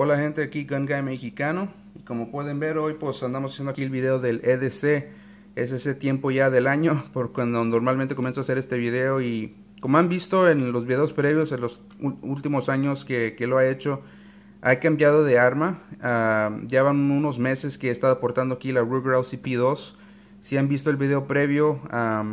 Hola gente, aquí Gun Mexicano. Y como pueden ver hoy pues andamos haciendo aquí el video del EDC. Es ese tiempo ya del año por cuando normalmente comienzo a hacer este video y como han visto en los videos previos en los últimos años que, que lo ha hecho ha cambiado de arma. Ah, ya van unos meses que he estado portando aquí la Ruger LCP2 si han visto el video previo,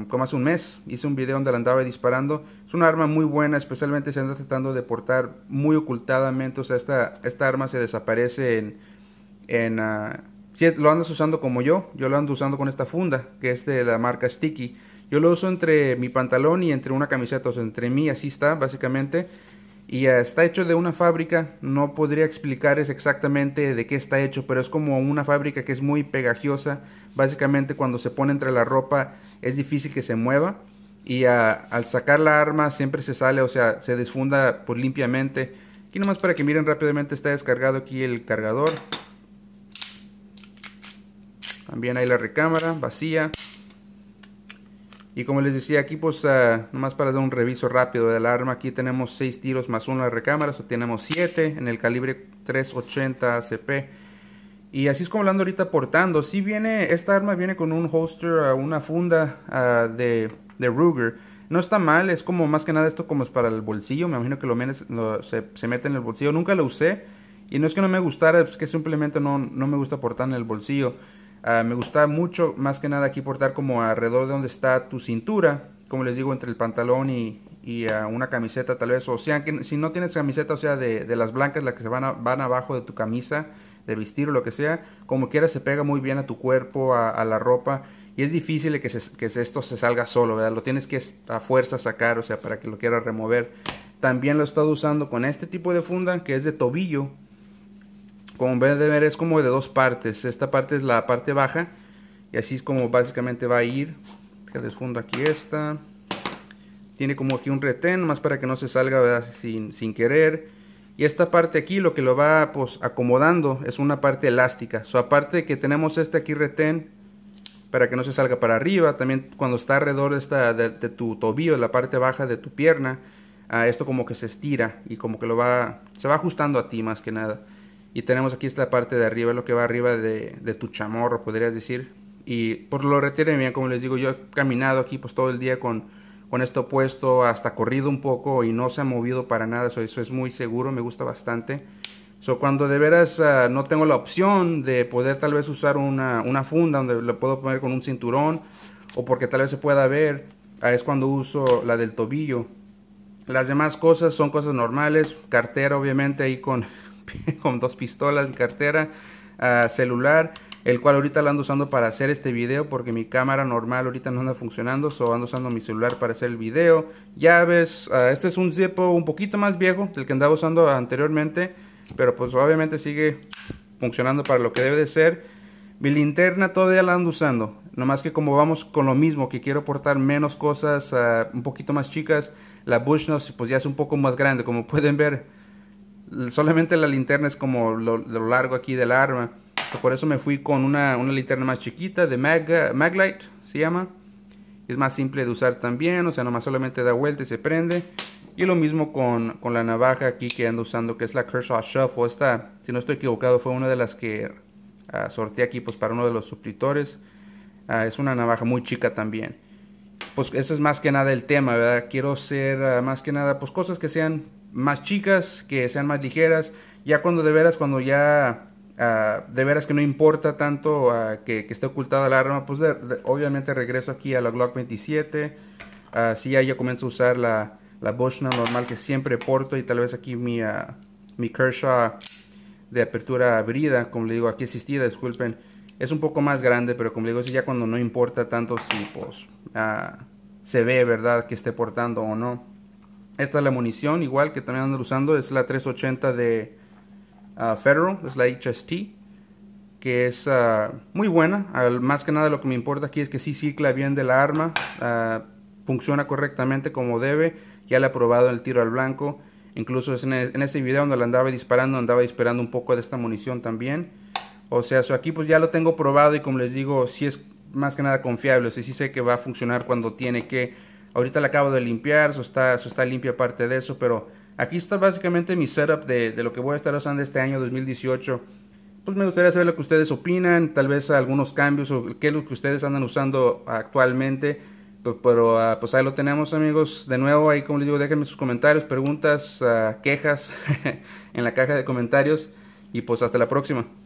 como hace un mes, hice un video donde la andaba disparando. Es una arma muy buena, especialmente si andas tratando de portar muy ocultadamente. O sea, esta, esta arma se desaparece en... en ah, si lo andas usando como yo, yo lo ando usando con esta funda, que es de la marca Sticky. Yo lo uso entre mi pantalón y entre una camiseta, o sea, entre mí, así está, básicamente y está hecho de una fábrica, no podría explicarles exactamente de qué está hecho, pero es como una fábrica que es muy pegajosa. básicamente cuando se pone entre la ropa es difícil que se mueva y al sacar la arma siempre se sale, o sea, se desfunda por limpiamente. Aquí nomás para que miren rápidamente está descargado aquí el cargador. También hay la recámara vacía. Y como les decía, aquí pues ah, nomás para dar un reviso rápido del arma, aquí tenemos 6 tiros más 1 de recámara, o tenemos 7 en el calibre 380 ACP. Y así es como hablando ahorita portando. Si viene, esta arma viene con un holster, ah, una funda ah, de, de, Ruger. No está mal, es como más que nada esto como es para el bolsillo, me imagino que lo, menos, lo se, mete en el bolsillo. Nunca lo usé y no es que no me gustara, es que simplemente no, no me gusta portar en el bolsillo. Ah, me gusta mucho, más que nada aquí portar como alrededor de donde está tu cintura, como les digo, entre el pantalón y, ah, una camiseta tal vez. O sea, que si no tienes camiseta, o sea, de, las blancas, las que se van, a, van abajo de tu camisa, de vestir o lo que sea, como quieras, se pega muy bien a tu cuerpo, a, la ropa. Y es difícil que, que, esto se salga solo, ¿verdad? Lo tienes que a fuerza sacar, o sea, para que lo quieras remover. También lo he estado usando con este tipo de funda, que es de tobillo, como ven de ver es como de dos partes. Esta parte es la parte baja. Y así es como básicamente va a ir. Que desfundo aquí esta. Tiene como aquí un retén, más para que no se salga Sin, sin querer. Y esta parte aquí lo que lo va pues, acomodando es una parte elástica. So, aparte que tenemos este aquí retén para que no se salga para arriba, también cuando está alrededor de, tu tobillo, de la parte baja de tu pierna, ah, esto como que se estira y como que lo va, se va ajustando a ti más que nada. Y tenemos aquí esta parte de arriba, lo que va arriba de, tu chamorro, podrías decir. Y por pues, lo retiren bien, como les digo, yo he caminado aquí pues todo el día con, con esto puesto, hasta corrido un poco y no se ha movido para nada. Eso, eso es muy seguro, me gusta bastante. So, cuando de veras ah, no tengo la opción de poder tal vez usar una, funda donde lo puedo poner con un cinturón o porque tal vez se pueda ver, ah, es cuando uso la del tobillo. Las demás cosas son cosas normales, cartera obviamente ahí con, con dos pistolas, mi cartera, ah, celular, el cual ahorita lo ando usando para hacer este video porque mi cámara normal ahorita no anda funcionando, so ando usando mi celular para hacer el video, llaves, ah, este es un Zippo un poquito más viejo del que andaba usando anteriormente, pero pues obviamente sigue funcionando para lo que debe de ser. Mi linterna todavía la ando usando, nomás que como vamos con lo mismo, que quiero portar menos cosas, ah, un poquito más chicas, la Bushnos pues ya es un poco más grande, como pueden ver, solamente la linterna es como lo, largo aquí del arma. por eso me fui con una, linterna más chiquita de Mag, Maglite, se llama. Es más simple de usar también, o sea, nomás solamente da vuelta y se prende. Y lo mismo con, la navaja aquí que ando usando, que es la Kershaw Shuffle. Esta, si no estoy equivocado, fue una de las que ah, sorteé aquí pues, para uno de los suscriptores. Ah, es una navaja muy chica también. Pues eso es más que nada el tema, ¿verdad? Quiero ser ah, más que nada, pues cosas que sean más chicas, que sean más ligeras. Ya cuando de veras, cuando ya ah, de veras que no importa tanto ah, que, esté ocultada la arma, pues obviamente regreso aquí a la Glock 27. así si ya yo comienzo a usar la, la normal que siempre porto y tal vez aquí mi, ah, mi Kershaw de apertura abrida, como le digo, aquí asistida, disculpen. Es un poco más grande, pero como le digo, es ya cuando no importa tanto si pues, se ve, ¿verdad?, que esté portando o no. Esta es la munición igual que también ando usando, es la 380 de ah, Federal, es la HST, que es ah, muy buena. más que nada lo que me importa aquí es que sí cicla bien de la arma, ah, funciona correctamente como debe, ya la he probado en el tiro al blanco. Incluso e, en, ese video donde la andaba disparando, andaba disparando un poco de esta munición también. O sea, eso aquí pues ya lo tengo probado y como les digo, sí es más que nada confiable, Si sí sé que va a funcionar cuando tiene que Ahorita la acabo de limpiar, eso está, eso está limpia parte de eso, pero aquí está básicamente mi setup de, lo que voy a estar usando este año 2018. Pues me gustaría saber lo que ustedes opinan, tal vez algunos cambios o qué es lo que ustedes andan usando actualmente. Pero, ah, pues ahí lo tenemos amigos. De nuevo, ahí como les digo, déjenme sus comentarios, preguntas, ah, quejas en la caja de comentarios. Y pues hasta la próxima.